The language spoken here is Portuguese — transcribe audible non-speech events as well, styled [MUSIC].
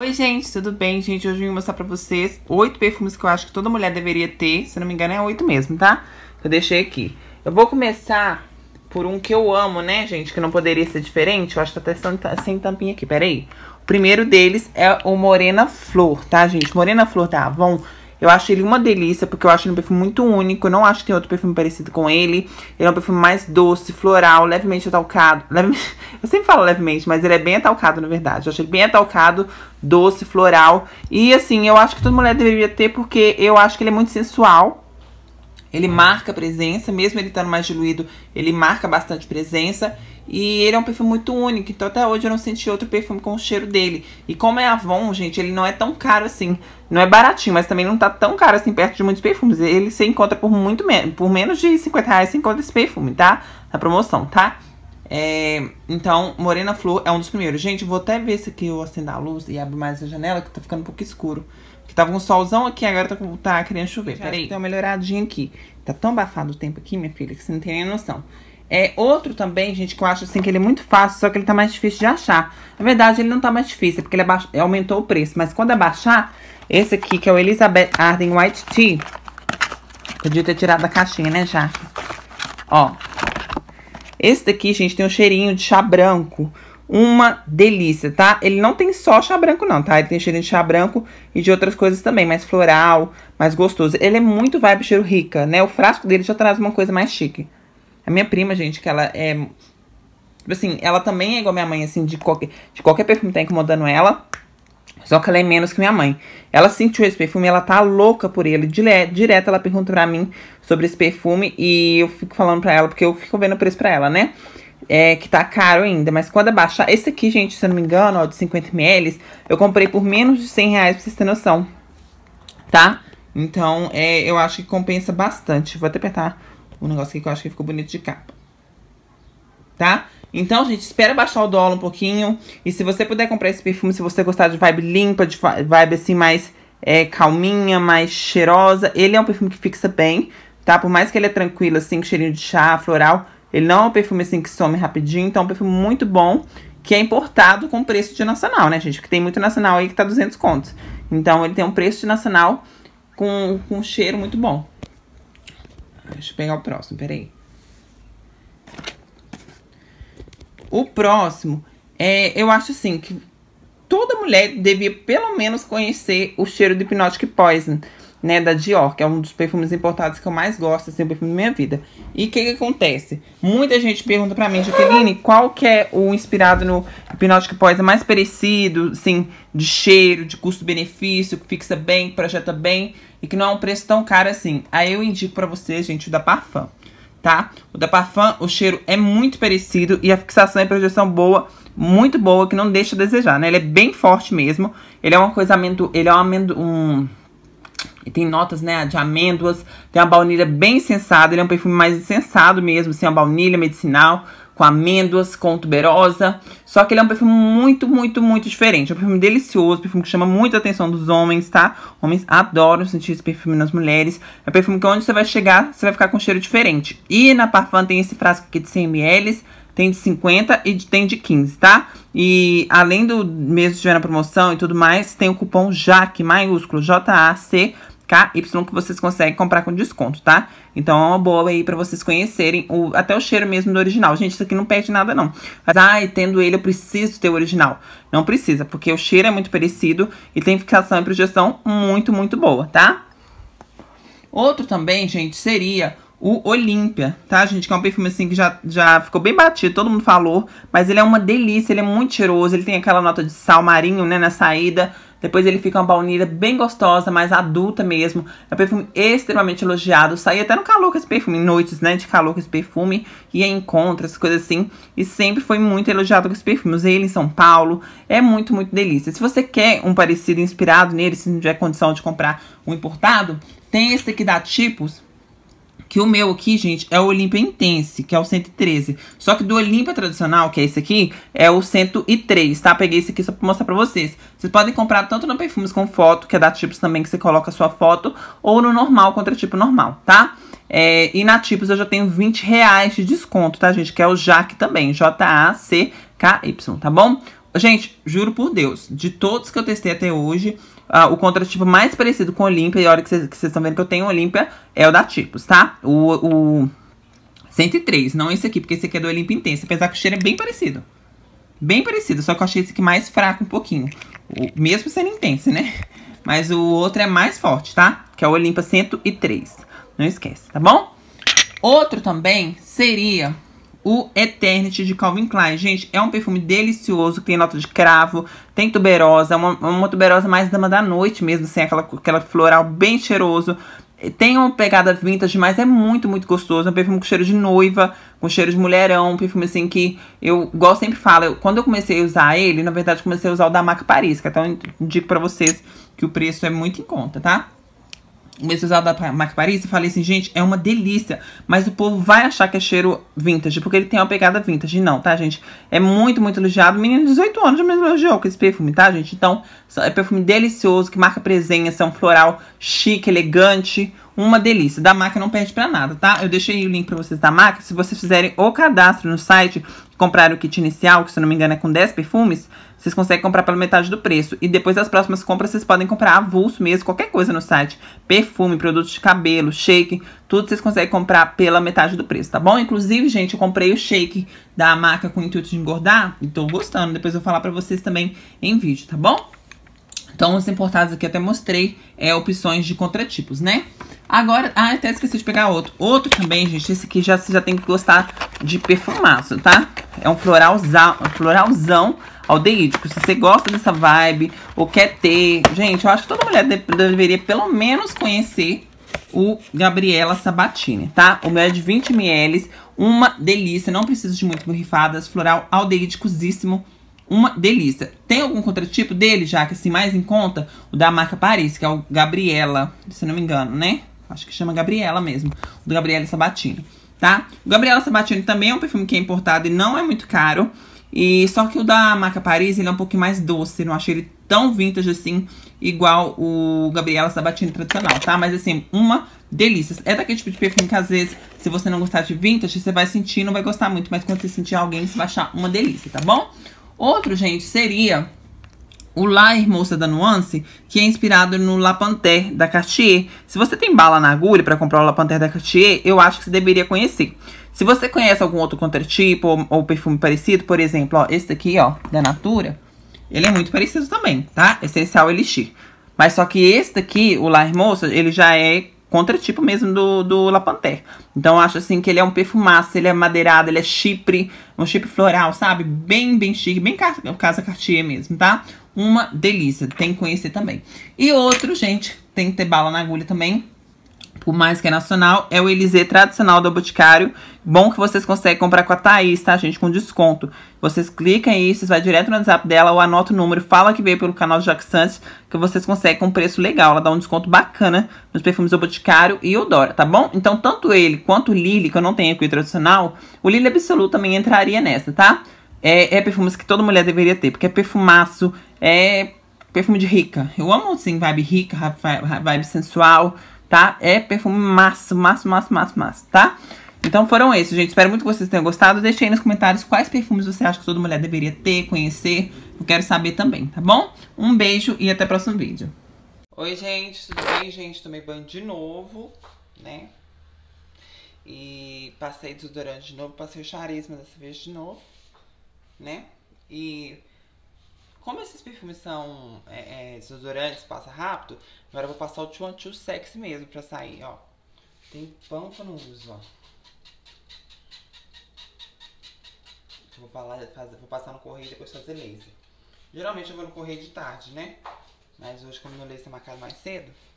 Oi, gente, tudo bem? Gente, hoje eu vim mostrar pra vocês oito perfumes que eu acho que toda mulher deveria ter. Se não me engano, é oito mesmo, tá? Eu deixei aqui. Eu vou começar por um que eu amo, né, gente? Que não poderia ser diferente. Eu acho que tá até sem tampinha aqui, peraí. O primeiro deles é o Morena Flor, tá, gente? Morena Flor da Avon eu acho ele uma delícia, porque eu acho ele um perfume muito único. Eu não acho que tem outro perfume parecido com ele. Ele é um perfume mais doce, floral, levemente atalcado. [LAUGHS] eu sempre falo levemente, mas ele é bem atalcado, na verdade. Eu acho ele bem atalcado, doce, floral. E assim, eu acho que toda mulher deveria ter, porque eu acho que ele é muito sensual. Ele marca presença, mesmo ele estando mais diluído, ele marca bastante presença. E ele é um perfume muito único, então até hoje eu não senti outro perfume com o cheiro dele. E como é Avon, gente, ele não é tão caro assim. Não é baratinho, mas também não tá tão caro assim perto de muitos perfumes. Ele se encontra por muito menos, por menos de 50 reais, você encontra esse perfume, tá? Na promoção, tá? É, então, Morena Flor é um dos primeiros. Gente, vou até ver se aqui eu acendo a luz e abro mais a janela, que tá ficando um pouco escuro. Tava um solzão aqui, agora tá, tá querendo chover. Já Peraí, tem uma melhoradinha aqui. Tá tão abafado o tempo aqui, minha filha, que você não tem nem noção. É outro também, gente, que eu acho assim que ele é muito fácil, só que ele tá mais difícil de achar. Na verdade, ele não tá mais difícil, é porque ele aumentou o preço. Mas quando abaixar, esse aqui, que é o Elizabeth Arden White Tea. Podia ter tirado da caixinha, né, já? Ó. Esse daqui, gente, tem um cheirinho de chá branco uma delícia, tá? Ele não tem só chá branco não, tá? Ele tem cheiro de chá branco e de outras coisas também, mais floral, mais gostoso. Ele é muito vibe cheiro rica, né? O frasco dele já traz uma coisa mais chique. A minha prima, gente, que ela é... Tipo assim, ela também é igual minha mãe, assim, de qualquer, de qualquer perfume que tá incomodando ela, só que ela é menos que minha mãe. Ela sentiu esse perfume, ela tá louca por ele. direto ela pergunta pra mim sobre esse perfume e eu fico falando pra ela, porque eu fico vendo o preço pra ela, né? É, que tá caro ainda, mas quando abaixar... Esse aqui, gente, se eu não me engano, ó, de 50ml, eu comprei por menos de 100 reais, pra vocês terem noção, tá? Então, é, eu acho que compensa bastante. Vou até apertar um negócio aqui que eu acho que ficou bonito de capa. Tá? Então, gente, espera baixar o dólar um pouquinho. E se você puder comprar esse perfume, se você gostar de vibe limpa, de vibe assim mais é, calminha, mais cheirosa. Ele é um perfume que fixa bem, tá? Por mais que ele é tranquilo, assim, com cheirinho de chá, floral... Ele não é um perfume assim que some rapidinho, então é um perfume muito bom, que é importado com preço de nacional, né, gente? Porque tem muito nacional aí que tá 200 contos. Então ele tem um preço de nacional com, com um cheiro muito bom. Deixa eu pegar o próximo, peraí. O próximo, é, eu acho assim que toda mulher devia pelo menos conhecer o cheiro do Hypnotic Poison né, da Dior, que é um dos perfumes importados que eu mais gosto, assim, o é perfume da minha vida. E o que, que, acontece? Muita gente pergunta pra mim, Jaqueline, qual que é o inspirado no Hipnótico Poison mais parecido, assim, de cheiro, de custo-benefício, que fixa bem, que projeta bem e que não é um preço tão caro assim. Aí eu indico pra vocês, gente, o da Parfum, tá? O da Parfum, o cheiro é muito parecido e a fixação e projeção boa, muito boa, que não deixa a desejar, né? Ele é bem forte mesmo. Ele é coisa coisamento, ele é um, um e tem notas, né, de amêndoas, tem uma baunilha bem sensada, ele é um perfume mais sensado mesmo, assim, uma baunilha medicinal, com amêndoas, com tuberosa. Só que ele é um perfume muito, muito, muito diferente. É um perfume delicioso, perfume que chama muita atenção dos homens, tá? Homens adoram sentir esse perfume nas mulheres. É um perfume que onde você vai chegar, você vai ficar com um cheiro diferente. E na Parfum tem esse frasco aqui de 100ml, tem de 50 e tem de 15, tá? E além do mês tiver na promoção e tudo mais, tem o cupom JAC, maiúsculo, J-A-C, y que vocês conseguem comprar com desconto, tá? Então é uma boa aí para vocês conhecerem o, até o cheiro mesmo do original. Gente, isso aqui não perde nada não. Mas, ai, tendo ele eu preciso ter o original. Não precisa, porque o cheiro é muito parecido e tem fixação e projeção muito, muito boa, tá? Outro também, gente, seria o Olímpia, tá, gente? Que é um perfume, assim, que já, já ficou bem batido, todo mundo falou. Mas ele é uma delícia, ele é muito cheiroso. Ele tem aquela nota de sal marinho, né, na saída. Depois ele fica uma baunilha bem gostosa, mais adulta mesmo. É um perfume extremamente elogiado. Saí até no calor com esse perfume, noites, né, de calor com esse perfume. e encontros, coisas assim. E sempre foi muito elogiado com esse perfume. Usei ele em São Paulo. É muito, muito delícia. Se você quer um parecido inspirado nele, se não tiver condição de comprar um importado, tem esse aqui da Tipos que o meu aqui, gente, é o Olímpia Intense, que é o 113. Só que do Olímpia tradicional, que é esse aqui, é o 103, tá? Peguei esse aqui só pra mostrar pra vocês. Vocês podem comprar tanto no Perfumes com Foto, que é da Tipos também, que você coloca a sua foto, ou no normal, contra tipo normal, tá? É, e na Tipos eu já tenho 20 reais de desconto, tá, gente? Que é o JAC também, J-A-C-K-Y, tá bom? Gente, juro por Deus, de todos que eu testei até hoje, ah, o contraste tipo, mais parecido com Olímpia, e a hora que vocês estão vendo que eu tenho Olímpia, é o da Tipos, tá? O, o 103, não esse aqui, porque esse aqui é do Olímpia Intensa, apesar que o cheiro é bem parecido. Bem parecido, só que eu achei esse aqui mais fraco um pouquinho. O, mesmo sendo intenso, né? [LAUGHS] Mas o outro é mais forte, tá? Que é o Olimpa 103. Não esquece, tá bom? Outro também seria o Eternity de Calvin Klein. Gente, é um perfume delicioso, tem nota de cravo, tem tuberosa, uma, uma tuberosa mais dama da noite mesmo, assim, aquela, aquela floral bem cheiroso. Tem uma pegada vintage, mas é muito, muito gostoso. É um perfume com cheiro de noiva, com cheiro de mulherão. Um perfume, assim, que eu, igual eu sempre falo, eu, quando eu comecei a usar ele, na verdade, comecei a usar o da marca Paris, que até eu indico pra vocês que o preço é muito em conta, tá? o Mestiçal da Mac Paris e falei assim, gente, é uma delícia. Mas o povo vai achar que é cheiro vintage, porque ele tem uma pegada vintage. Não, tá, gente? É muito, muito elogiado. Menino de 18 anos já me elogiou com esse perfume, tá, gente? Então, é perfume delicioso, que marca presença, é um floral chique, elegante. Uma delícia. Da marca não perde pra nada, tá? Eu deixei o link pra vocês da marca. Se vocês fizerem o cadastro no site, comprar o kit inicial, que se eu não me engano é com 10 perfumes, vocês conseguem comprar pela metade do preço. E depois das próximas compras, vocês podem comprar avulso mesmo, qualquer coisa no site. Perfume, produtos de cabelo, shake, tudo vocês conseguem comprar pela metade do preço, tá bom? Inclusive, gente, eu comprei o shake da marca com o intuito de engordar. E então tô gostando. Depois eu vou falar pra vocês também em vídeo, tá bom? Então, os importados aqui até mostrei é, opções de contratipos, né? Agora, ah, até esqueci de pegar outro. Outro também, gente, esse aqui já, você já tem que gostar de perfumaço, tá? É um floralzão, floralzão aldeídico. Se você gosta dessa vibe ou quer ter... Gente, eu acho que toda mulher de, deveria pelo menos conhecer o Gabriela Sabatini, tá? O meu é de 20ml, uma delícia, não precisa de muito borrifadas, floral aldeídicosíssimo, uma delícia. Tem algum contratipo dele, já que assim, mais em conta? O da marca Paris, que é o Gabriela, se não me engano, né? Acho que chama Gabriela mesmo. O do Gabriela Sabatini, tá? O Gabriela Sabatini também é um perfume que é importado e não é muito caro. E só que o da marca Paris, ele é um pouquinho mais doce. Não achei ele tão vintage assim, igual o Gabriela Sabatini tradicional, tá? Mas assim, uma delícia. É daquele tipo de perfume que às vezes, se você não gostar de vintage, você vai sentir, não vai gostar muito. Mas quando você sentir alguém, você vai achar uma delícia, tá bom? Outro, gente, seria o La Hermosa da Nuance, que é inspirado no La Panthère da Cartier. Se você tem bala na agulha para comprar o La Panthère da Cartier, eu acho que você deveria conhecer. Se você conhece algum outro contratipo ou, ou perfume parecido, por exemplo, ó, esse daqui, ó, da Natura, ele é muito parecido também, tá? Essencial é Elixir. Mas só que esse daqui, o La Hermosa, ele já é contratipo mesmo do, do La Panthère. Então acho assim que ele é um perfumaço, ele é madeirado, ele é chipre, um chipre floral, sabe? Bem, bem chique, bem casa Cartier mesmo, tá? Uma delícia, tem que conhecer também. E outro, gente, tem que ter bala na agulha também, por mais que é nacional, é o Elisê tradicional do Boticário. Bom que vocês conseguem comprar com a Thaís, tá, gente? Com desconto. Vocês clicam aí, vocês vão direto no WhatsApp dela ou anota o número, fala que veio pelo canal de Jack Santos, que vocês conseguem com um preço legal. Ela dá um desconto bacana nos perfumes do Boticário e o Dora, tá bom? Então, tanto ele quanto o Lily, que eu não tenho aqui tradicional, o Lily Absoluto também entraria nessa, tá? É, é perfumes que toda mulher deveria ter, porque é perfumaço, é perfume de rica. Eu amo, assim, vibe rica, vibe sensual tá? É perfume massa, massa, massa, massa, massa, tá? Então foram esses, gente. Espero muito que vocês tenham gostado. Deixe aí nos comentários quais perfumes você acha que toda mulher deveria ter, conhecer. Eu quero saber também, tá bom? Um beijo e até o próximo vídeo. Oi, gente. Tudo bem, gente? Tomei banho de novo, né? E passei desodorante de novo, passei o charisma dessa vez de novo, né? E como esses perfumes são é, é, desodorantes, passa rápido, agora eu vou passar o 212 Sexy mesmo pra sair, ó. Tem pão que eu não uso, ó. Eu vou, falar, fazer, vou passar no correio e depois fazer laser. Geralmente eu vou no correio de tarde, né? Mas hoje, como meu laser é marcado mais cedo,